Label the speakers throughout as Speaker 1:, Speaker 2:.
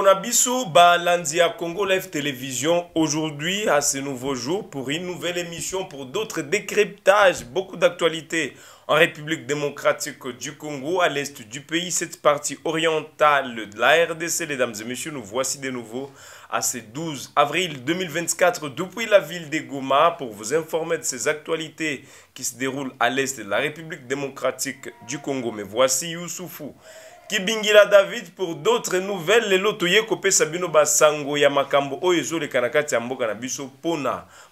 Speaker 1: Bonjour à tous, congo live télévision aujourd'hui à ces nouveaux jours pour une nouvelle émission pour d'autres décryptages beaucoup d'actualités en République démocratique du Congo, à l'est du pays, cette partie orientale de la RDC. Mesdames et messieurs, nous voici de nouveau à ce 12 avril 2024 depuis la ville de Goma pour vous informer de ces actualités qui se déroulent à l'est de la République démocratique du Congo. Mais voici Youssoufou kibingila david pour d'autres nouvelles lelo toyei kope Sabino basango ya makambo oyo ezoleka le ya na biso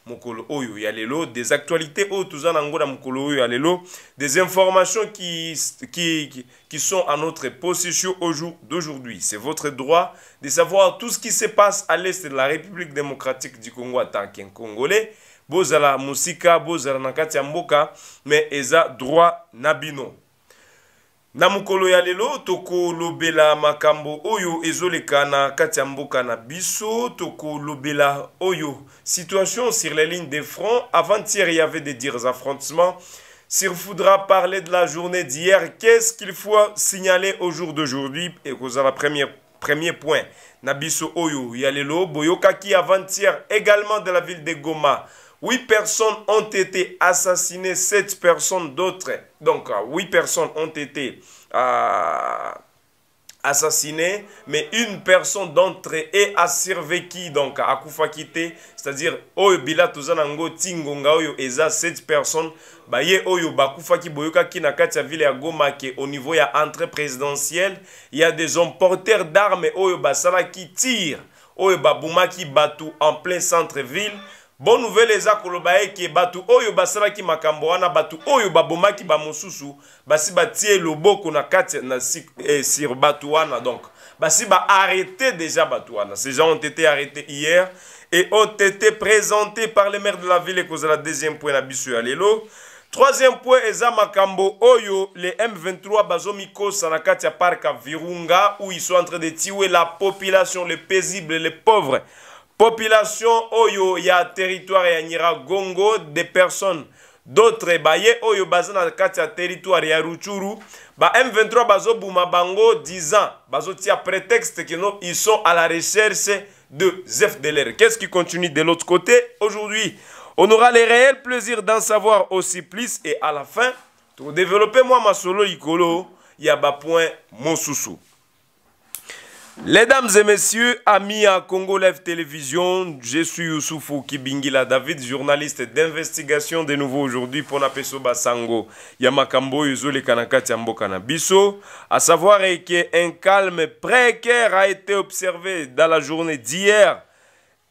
Speaker 1: mokolo oyo ya lelo des actualités O, toza Angola, mokolo oyo ya lelo des informations qui, qui, qui, sont à notre possession au jour d'aujourd'hui c'est votre droit de savoir tout ce qui se passe à l'est de la république démocratique du congo en tant qu'un congolais bozala musika, bozala Nakati, Amboka. mais eza droit Nabino na yalelo, ya lelo makambo oyo ezoleka na kati ya biso oyo situation sur les lignes de front avant-hier il y avait des dires affrontements s'il faudra parler de la journée d'hier qu'est-ce qu'il faut signaler au jour d'aujourd'hui et la première premier point na oyo ya boyokaki avant-hier également de la ville de goma Huit personnes ont été assassinées, sept personnes d'autres. Donc, euh, huit personnes ont été euh, assassinées, mais une personne d'entre elles a survécu. donc à Koufakite, c'est-à-dire, Oyo bilatuzana Tuzanango Tingonga Oyo esa sept personnes, Baye Oyo Bakufaki Boyokaki Nakatia Ville ya Gomake, au niveau ya entrée présidentielle, il y a des hommes porteurs d'armes Oyo Basala qui tirent, Oyo qui Batu en plein centre-ville bonne nouvelle eza oyo makambo oyo basi na eh, donc déjà ces gens ont été arrêtés hier et ont été présentés par les maires de la ville la deuxième point na troisième point les makambo oyo le m23 Bazomiko na kati ya virunga où ils sont en train de tuer la population les paisibles, les pauvres population oyo ya territoire ya gongo des personnes d'autres baye oyo baza na kati ya territoire ya ruchuru ba m23 il bango 10 ans prétexte que ils sont à la recherche de Deler. Qu'est-ce qui continue de l'autre côté aujourd'hui On aura le réel plaisir d'en savoir aussi plus et à la fin, développez développer moi ma solo Icolo, un point Monsousou. Mesdames et messieurs, amis à Congo Live Télévision, je suis Youssoufou Kibingila David, journaliste d'investigation de nouveau aujourd'hui pour Napeso Basango. Yamakambo Yuzole Kanakati Ambokana Biso. À savoir qu'un calme précaire a été observé dans la journée d'hier.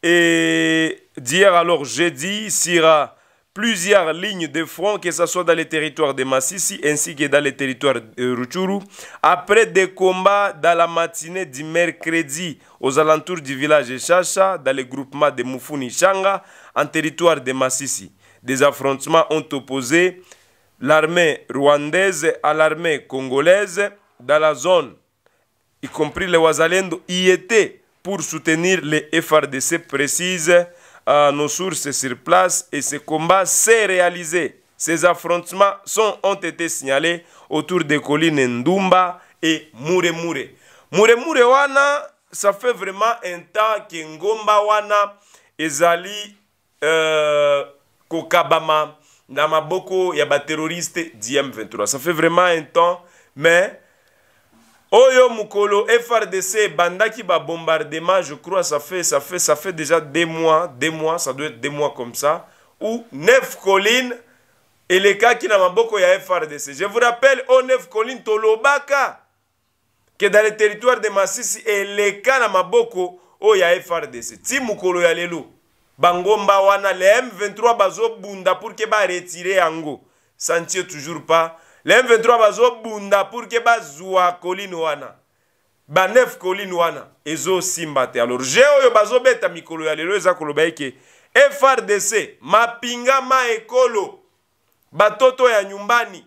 Speaker 1: Et d'hier alors jeudi, Sira plusieurs lignes de front, que ce soit dans les territoires de Massissi ainsi que dans les territoires de Ruchuru, après des combats dans la matinée du mercredi aux alentours du village de Chacha, dans le groupement de Mufuni-Changa, en territoire de Massissi. Des affrontements ont opposé l'armée rwandaise à l'armée congolaise dans la zone, y compris les Wazalendo, y étaient pour soutenir les FRDC précises à nos sources sur place et ce combat s'est réalisé. Ces affrontements sont, ont été signalés autour des collines Ndumba et Muremure. Muremure wana, ça fait vraiment un temps que Ngomba wana ezali euh, kokabama na maboko ya baterroriste d'IM23. Ça fait vraiment un temps, mais oyo mokolo frdc ebandaki babombardement je crois ça fait, ça fait, ça fait déjà deux mois deux mois ça doit être deux mois comme ça ou neuf collines elekaki na maboko ya frdc je vous rappelle o oh neuf collines tolobaka ke dans le territoire de masisi eleka na maboko oyo oh, ya frdc ti mokolo ya lelo bangomba wana le m23 bazobunda pour ke baretire yango santie toujours pas le m23 bazobunda pour ke bazwa koline wana ba 9 koline wana ezosimba te alors je oyo bazobeta mikolo ya lelo eza koloba eke frdc mapingama ekolo batoto ya nyumbani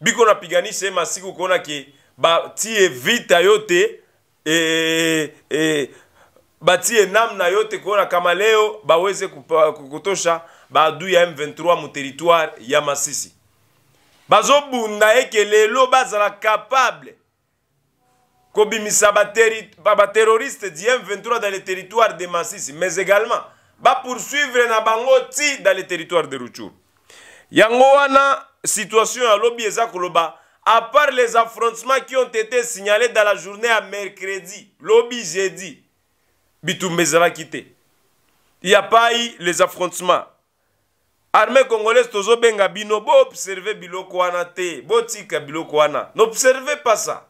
Speaker 1: biko napiganisa ye masiku kona ke batie vita yo te e, e, batie namna yo te kona kama leo baweze kutosha baadui ya m23 mu territoire ya masisi bazobunda eke lelo bazala capable kobimisa du m 23 dans le territoire de Massis, mais également poursuivre na bango ti dans le territoire de Rutshuru yango wana situation à lobi koloba à part les affrontements qui ont été signalés dans la journée à mercredi lobi jeudi bitu quitté. il n'y a pas eu les affrontements armée congolaise tozobenga bino boobserve biloko wana te botika biloko wana n'observe pas ça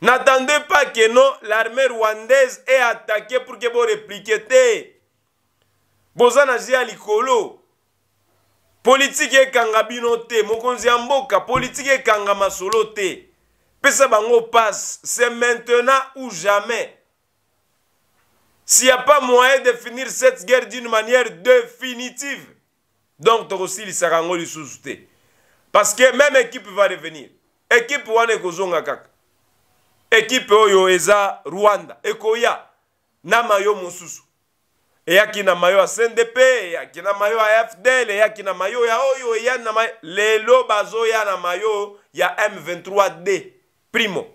Speaker 1: n'attendez pas que non l'armée rwandaise est attaquée pour que boréplike te boza na zia likolo politike ekanga bino te mokonzi ya mboka politike ekanga masolo te pesa bango passe c'est maintenant ou jamais s'il n'y a pas moyen de finir cette guerre d'une manière définitive donc tokosilisaka yango lisusu te parce que même équipe va revenir équipe wana ekozonga kaka équipe oyo eza rwanda ekoya na mayo mosusu eyaki na mayo ya cndp eyaki na mayo ya fdl eyaki na mayo ya oyo eya na mayo lelo bazoya na mayo ya m23d primo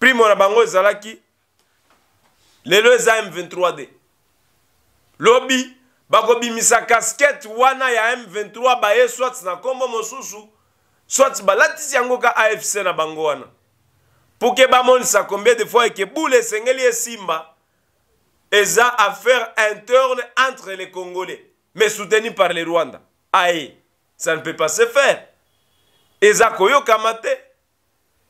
Speaker 1: primo na bango ezalaki lelo eza m23d lobi bakobimisa kaskete wana ya m23 baye swat na nkombo mosusu swat balatisi yango ka afc na bango wana mpo ke bamonisa combien de fois eke bule esengeli esimba eza affaire interne entre les congolais mais soutenu par le rwanda aye ça ne peut pas se faire eza koyokama te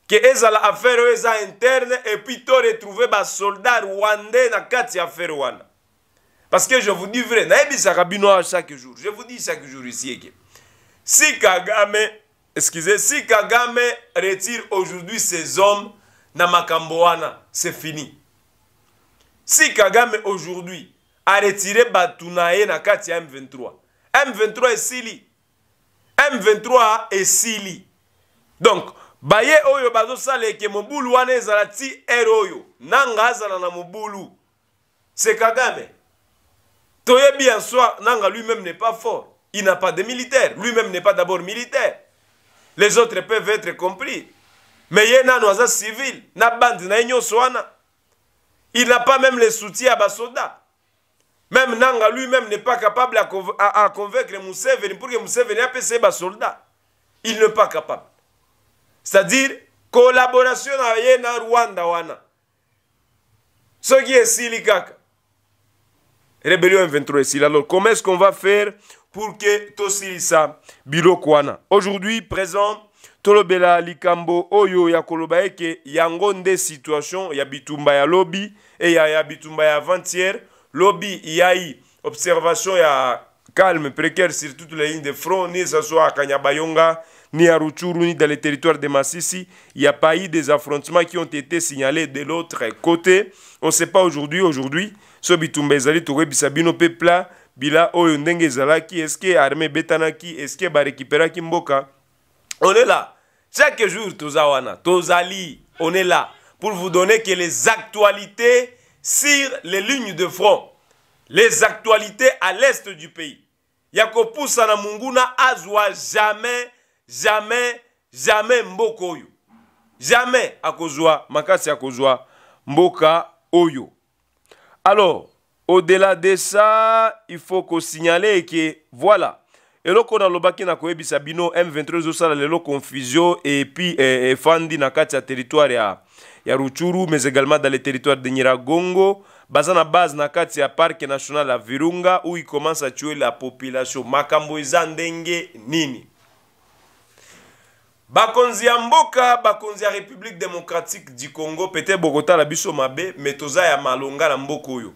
Speaker 1: ke ezala affaire oyo eza interne epuis to retrouve basoldat rwandais na kati ya affaire wana Parce que je vous dis vrai, chaque jour, je vous dis chaque jour ici si Kagame, excusez, si Kagame retire aujourd'hui ses hommes dans Makamboana, c'est fini. Si Kagame aujourd'hui a retiré Batunae na Katia M23, M23 est Sili. M23 est Sili. Donc, baye oyo bazosala eke mobulu wana ti nanga azala na mobulu c'est Kagame Toyebi bien soi, Nanga lui-même n'est pas fort. Il n'a pas de militaire. Lui-même n'est pas d'abord militaire. Les autres peuvent être compris. Mais il y civil. Na bande na Il n'a pas même le soutien à Basoda. Même Nanga lui-même n'est pas capable à, convaincre Mousseveni pour que Museveni ses Basoda. Il n'est pas capable. C'est-à-dire, collaboration avec Rwanda Ce qui est silikaka. Rébellion 23 Alors, comment est-ce qu'on va faire pour que tosilisa Birokwana, aujourd'hui présent tolobela likambo oyo ya koloba eke Yangonde situation ya bitumba ya lobby et ya bitumba ya avant-hier lobi observation ya calme précaire sur toutes les lignes de front, ni ce soit à Kanyabayonga, ni à Ruchuru, ni dans les territoires de Massissi. Il n'y a pas eu des affrontements qui ont été signalés de l'autre côté. On ne sait pas aujourd'hui, aujourd'hui, ce bitumbezali touré bisabino pepla, bila Oyondenge zalaki, est-ce que armée betanaki, est-ce que ba Kimboka? On est là. Chaque jour, Tozawana, Tozali, on est là pour vous donner que les actualités sur les lignes de front, les actualités à l'est du pays. ya kopusana munguna azwa jamais jamais jamais mboka oyo jamais akozwa makasi akozwa mboka oyo alors au-delà de ça il faut kosignale eke voilà eloko oyo nalobaki na koyebisa bino m23 ezosala lelo confusion epuis efandi eh, eh, na kati ya territoire ya, ya ruchuru mais également dans le territoire de nyiragongo baza na base na kati ya parke national ya virunga oyo ikomasa tioela population makambo eza ndenge nini bakonzi ya mboka bakonzi ya république démocratique du congo peut-être bokotala biso mabe me toza ya malonga na mboka oyo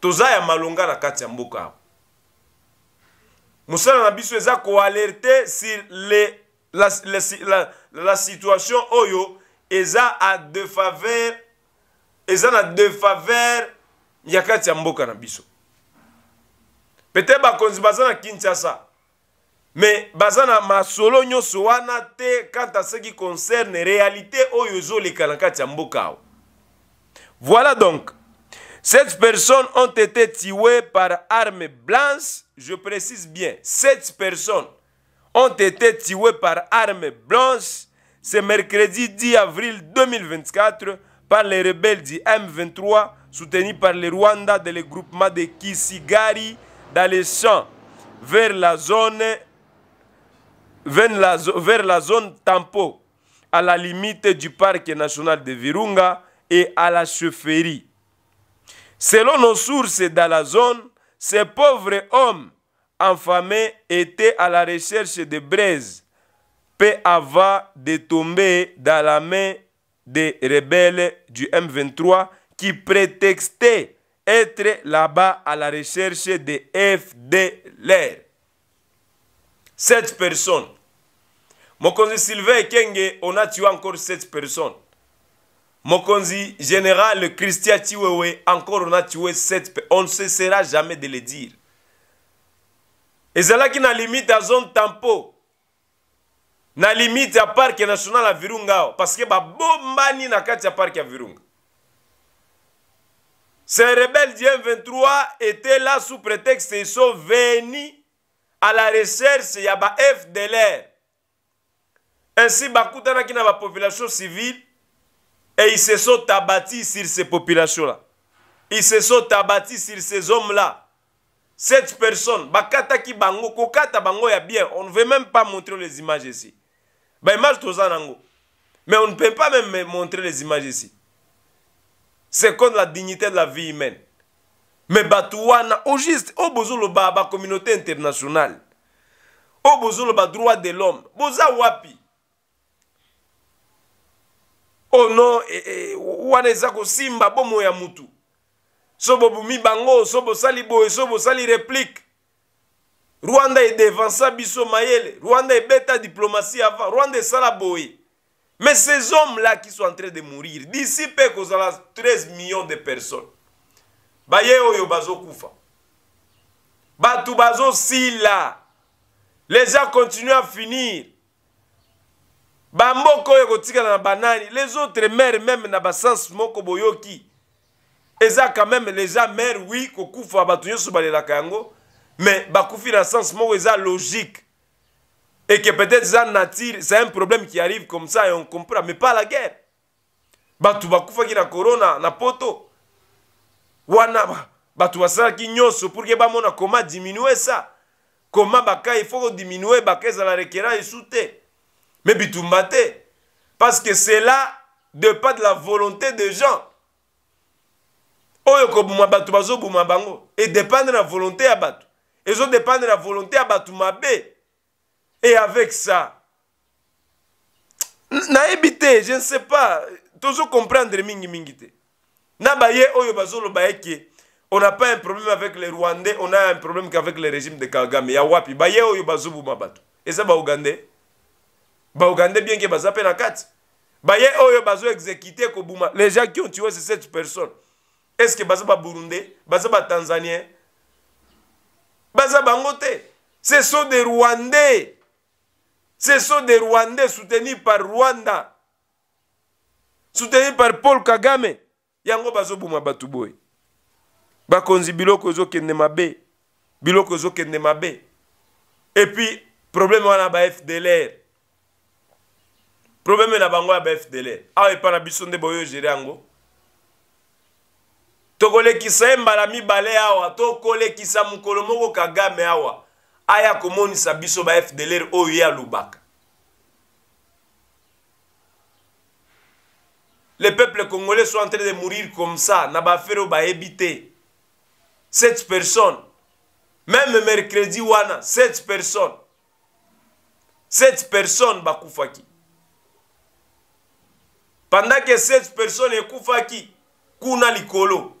Speaker 1: toza ya malonga na kati ya mboka awa mosala na biso eza koalerte sur le, la, la, la, la situation oyo eza a defaveur eza il defaveur ya kati ya mboka na biso peut-être bakonzi baza na kinshasa me baza na masolo nyonso wana te quant à ce qui concerne réalité oyo ezoleka na kati ya mboka voilà donc sept personnes ont été tuées par arme blanche je précise bien sept personnes ont été tuées par arme blanche ce mercredi 10 avril 2024 par les rebelles du M23 soutenus par les Rwanda, de le groupement de Kisigari dans les champs vers la zone, vers la, zone Tampo, à la limite du parc national de Virunga et à la chefferie. Selon nos sources dans la zone, ces pauvres hommes enfamés étaient à la recherche de braises, peu avant de tomber dans la main des rebelles du M23 qui prétextaient être là-bas à la recherche des FDLR. Sept personnes. Mokonzi Sylvain Kenge, on a tué encore sept personnes. Mokonzi général Christian Tiwewe, encore on a tué sept personnes. On ne cessera jamais de le dire. Et c'est là qu'il a limite dans zone tempo. na limite ya parke national ya virunga awa parceke babombani na kati ya parke ya virunga ces rebelles du M23 étaient là sous prétexte ils sont venus à la recherche ya ba FDLR ainsi bakutanaki na bapopulation civile et ils se sont abattis sur ces populations là ils se sont abattis sur ces hommes là cette personne bakataki bango kokata bango ya bien on ne veut même pas montrer les images ici baimage toza nango mais on ne peut pas même me montrer les images ici c'est contre la dignité de la vie humaine me bato wana au juste oyo bozoloba bacommunauté internationale oyo bozoloba droit de l'homme boza wapi oyo oh no e, eh, e, eh, wana eza kosimba bomoi ya mutu so bobumi bango so bosali boye so bosali réplique rwanda edevansa biso mayele rwanda ebeta diplomatie avant rwanda esala boye mais ces hommes là qui sont en train de mourir d'ici mpe ekozala 13 millions de personnes baye oyo bazokufa bato bazosila les gens continuent à finir bamboka oyo ekotikala na banani les autres mare même na basanse moko boyoki eza quand même les gens mare wi kokufa bato nyonso balelaka yango mais dans le sens moko eza logique et que peut-être ça n'attire c'est un problème qui arrive comme ça et on comprend mais pas la guerre bakoufa bakufaki na corona na poto wana bato qui nyonso pour ke mona comment diminuer ça Comment koma il faut diminuer, bakai la rekera esu et souter. Mais te parce que cela dépend de la volonté des gens oyo kobuma bato bazobuma bango de la volonté à bato ezodépendre na volonté ya bato mabe e avec ça nayebi te je ne sais pas tozocomprendre mingimingi te na baye oyo bazoloba eke on n'a pas un problème avec les rwandais on a un problème qu'avec le régime de kagame ya wapi baye oyo bazobuma bato eza baugandais baugandais bien ke baza mpe na kati baye oyo bazoexécute kobuma les gens qui ont tué ces sept personnes est ce que baza baburundais baza batanzanien baza bango te ce sont des rwandais ce sont des rwandais soutenus par rwanda soutenus par paul kagame yango bazoboma bato boye bakonzi biloko ezokende mabe biloko ezokende mabe epuis probleme wana bafdlr probleme na bango ya bafdlr awa epa na biso nde boyo egere yango tokolekisa ye mbala mibale awa tokolekisa mokolo moko kagame awa aya komonisa biso ba fdlr oyo ye alobaka le peuple congolais soit en train de mourir comme ça na baaffaire oyo bayebi te sept personnes même mercredi wana sept personnes sept personnes bakufaki pendant ke sept personnes ekufaki kuna likolo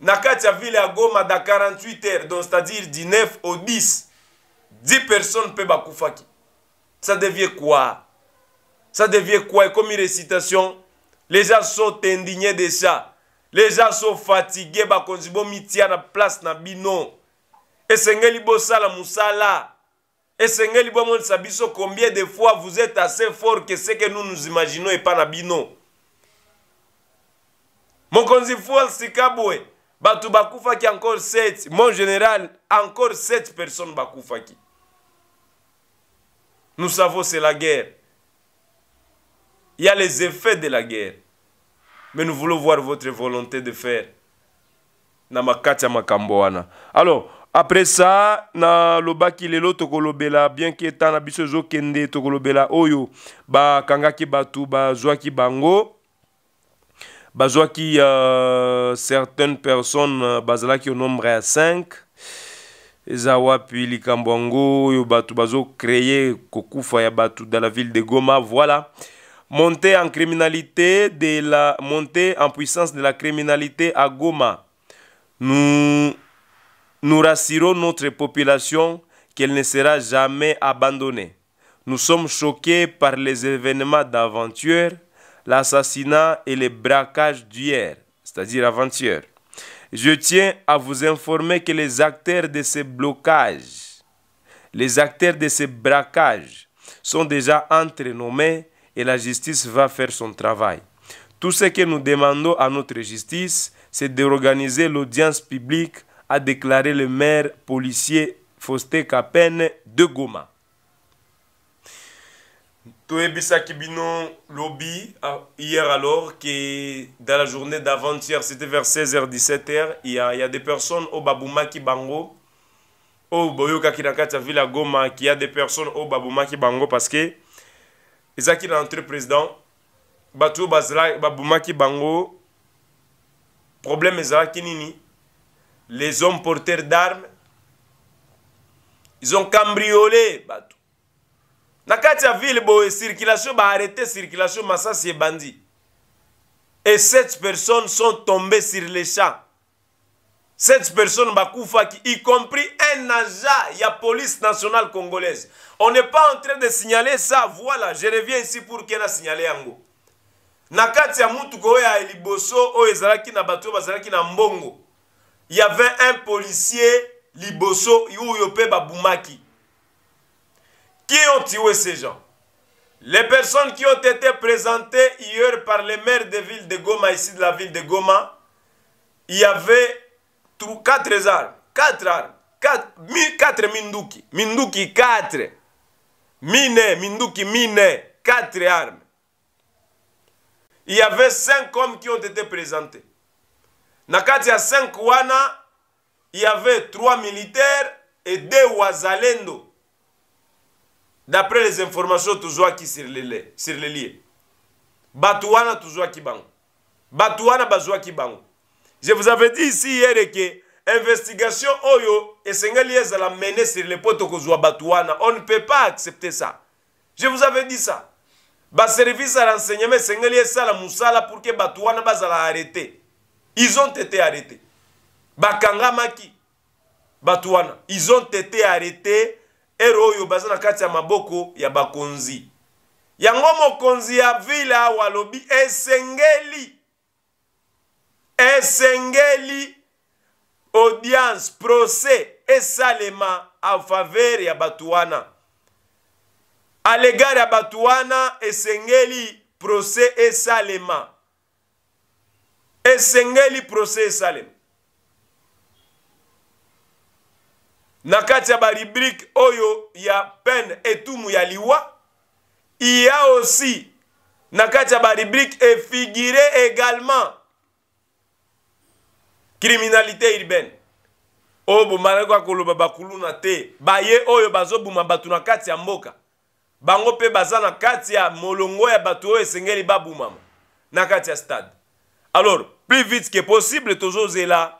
Speaker 1: na kati ya ville ya goma da 48 heures donc c'est-à-dire du 9 au 10 10 personnes mpe bakufaki ça devient quoi ça devient quoi ekomi récitation les gens sont indignés de ça les gens sont fatigués bakonzi bomitia na place na bino esengeli bosala mosala esengeli bomonisa biso combien de fois vous êtes assez fort que ce que nous nous imaginons epa na bino mokonzi fuel sikabwe bato bakufaki encore 7 mon général encore 7 personnes bakufaki nous savons c'est la guerre il y a les effets de la guerre mais nous voulons voir votre volonté de faire na makati ya makambo wana alors après ça nalobaki lelo tokolobela bien ke ntan na biso ezokende tokolobela oyo bakangaki bato bazwaki bango y a euh, certaines personnes qui euh, au nombre à 5 Zawa puis likambo yango Bazo créé dans la ville de goma voilà montée en criminalité de la montée en puissance de la criminalité à goma nous nous rassurons notre population qu'elle ne sera jamais abandonnée nous sommes choqués par les événements d'aventure l'assassinat et les braquages d'hier, c'est-à-dire avant-hier. Je tiens à vous informer que les acteurs de ces blocages, les acteurs de ces braquages sont déjà entre nommés et la justice va faire son travail. Tout ce que nous demandons à notre justice, c'est d'organiser l'audience publique, a déclaré le maire policier Fausté Capenne de Goma. Toebisaki Bino Lobby, ah, hier alors, que dans la journée d'avant-hier, c'était vers 16h-17h, il y, a, il y a des personnes au Baboumaki Bango, au Boyokaki ville Villa Goma, qui a des personnes au Baboumaki Bango parce que, Ezaki l'entrée président, Batou Bazla, Baboumaki Bango, problème Ezaki Nini, les hommes porteurs d'armes, ils ont cambriolé Batou na kati ville boye circulation arrêté circulation masasi bandi et sept personnes sont tombées sur les champs sept personnes qui y compris un agent ya police nationale congolaise on n'est pas en train de signaler ça voilà je reviens ici pour qu'elle na signale yango na kati ya mutuka ya liboso oyo ezalaki na bato bazalaki na mbongo y avait un policier liboso oyo mpe babumaki qui ont tué ces gens Les personnes qui ont été présentées hier par les maires de ville de Goma, ici de la ville de Goma, il y avait quatre armes, quatre armes, quatre, quatre Mindouki, Minduki quatre, Mine, Minduki Mine, quatre armes. Il y avait cinq hommes qui ont été présentés. Nakati a cinq Wana, il y avait trois militaires et deux Wazalendo. d'après les informations tozwaki sur le lie bato wana tozwaki bango bato wana bazwaki bango je vous avais dit ici hier ke investigation oyo esengeli ezala mene sur le po tokozwa bato wana on ne peut pas accepter ça je vous avais dit ça baservice ya renseignement esengeli esala mosala pour ke bato wana bazala arrete ils ont été arrêtés bakangamaki bato wana ils ont été arrêtés ere oyo baza na kati ya maboko ya bakonzi yango mokonzi ya ville awa alobi esengeli esengeli audience procès esalema a faveur ya bato wana alegare ya bato wana esengeli procès esalema esengeli procès esalema na kati ya baribrike oyo ya pene etumu ya liwa iya osi na kati ya baribrike efigure également kriminalité urbaine oyo bomanaki akoloba bakuluna te baye oyo bazobuma bato na kati ya mboka bango mpe baza na kati ya molongo ya bato oyo esengeli babumama na kati ya stade alors plus vite que possible tozozela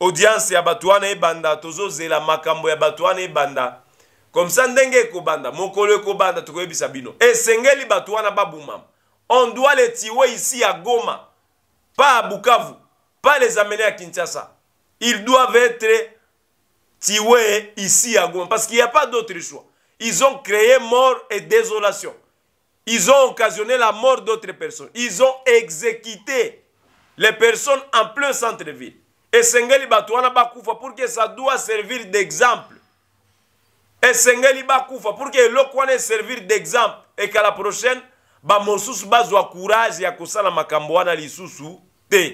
Speaker 1: audience ya bato wana ebanda tozozela makambo ya bato wana ebanda ça ndenge ekobanda mokolo ekobanda tokoyebisa bino esengeli bato wana on doit les tirer ici à Goma pas à Bukavu pas les amener à Kinshasa ils doivent être tués ici à Goma parce qu'il n'y a pas d'autre choix ils ont créé mort et désolation ils ont occasionné la mort d'autres personnes ils ont exécuté les personnes en plein centre-ville esengeli bato wana bakufa pour que ça doit servir d'exemple esengeli bakufa pour que eloko wana eservir d'exemple ekala prochaine bamosusu bazwa courage ya kosala makambo wana lisusu te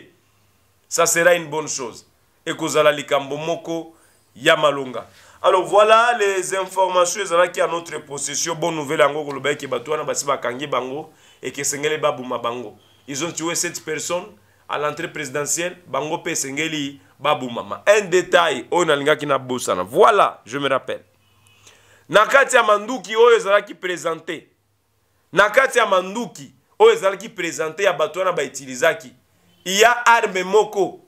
Speaker 1: ça sera une bonne chose ekozala likambo moko ya malonga alors voilà les informations ezalaki ya notre possession bonne nouvelle yango koloba eke bato wana basi bakangi bango eke esengeli baboma bango ils ont tué cette personne à l'entrée présidentielle bango mpe esengeli babumama un détail oyo nalingaki nabosana voilà je me rappelle na kati ya manduki oyo ezalaki présente na kati ya manduki oyo ezalaki présente ya bato wana baitilizaki ya arme moko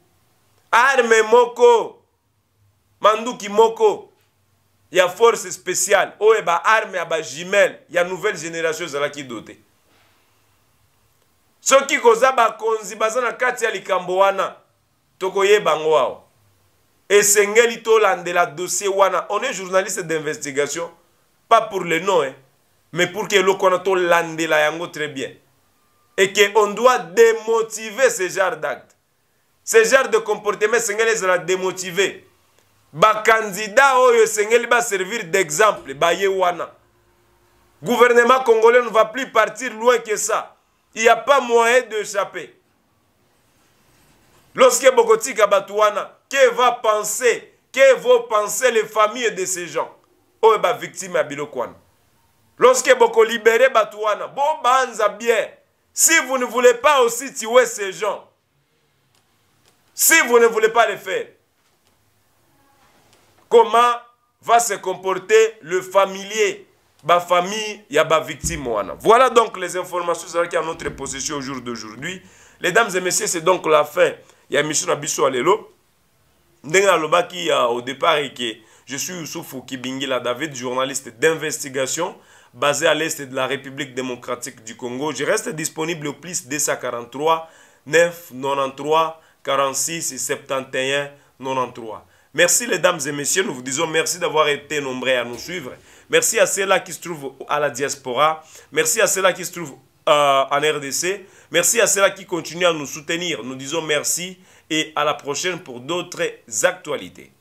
Speaker 1: arme moko manduki moko ya force spéciale oyo baarme ya bajimele ya nouvelle génération ezalaki dote soki koza bakonzi baza na kati ya likambo wana Et ngo awa esengeli tolandela dossier wana on est journaliste d'investigation pas pour le nom hein, mais pour que que eloko wana la yango très bien et que on doit démotiver ce genre d'actes. ce genre de comportement sengeli sera démotivé candidat oyo ba servir d'exemple baye wana gouvernement congolais ne va plus partir loin que ça il n'y a pas moyen d'échapper. Lorsque Bokoti Kabatouana, que va penser, que vont penser les familles de ces gens Oh, bah, victime à Bilokwana. Lorsque Boko libérez Batouana, bon, banza bien. Si vous ne voulez pas aussi tuer ces gens, si vous ne voulez pas les faire, comment va se comporter le familier ba famille, ya y a ba victime Voilà donc les informations qui à notre possession au jour d'aujourd'hui. Les dames et messieurs, c'est donc la fin. Il y a mission Abisso Alelo. l'élo. qui euh, au départ que je suis Youssouf la David, journaliste d'investigation basé à l'est de la République démocratique du Congo. Je reste disponible au plus 243 9 93 46 71 93. Merci les dames et messieurs, nous vous disons merci d'avoir été nombreux à nous suivre. Merci à ceux-là qui se trouvent à la diaspora. Merci à ceux-là qui se trouvent euh, en RDC. Merci à ceux-là qui continuent à nous soutenir. Nous disons merci et à la prochaine pour d'autres actualités.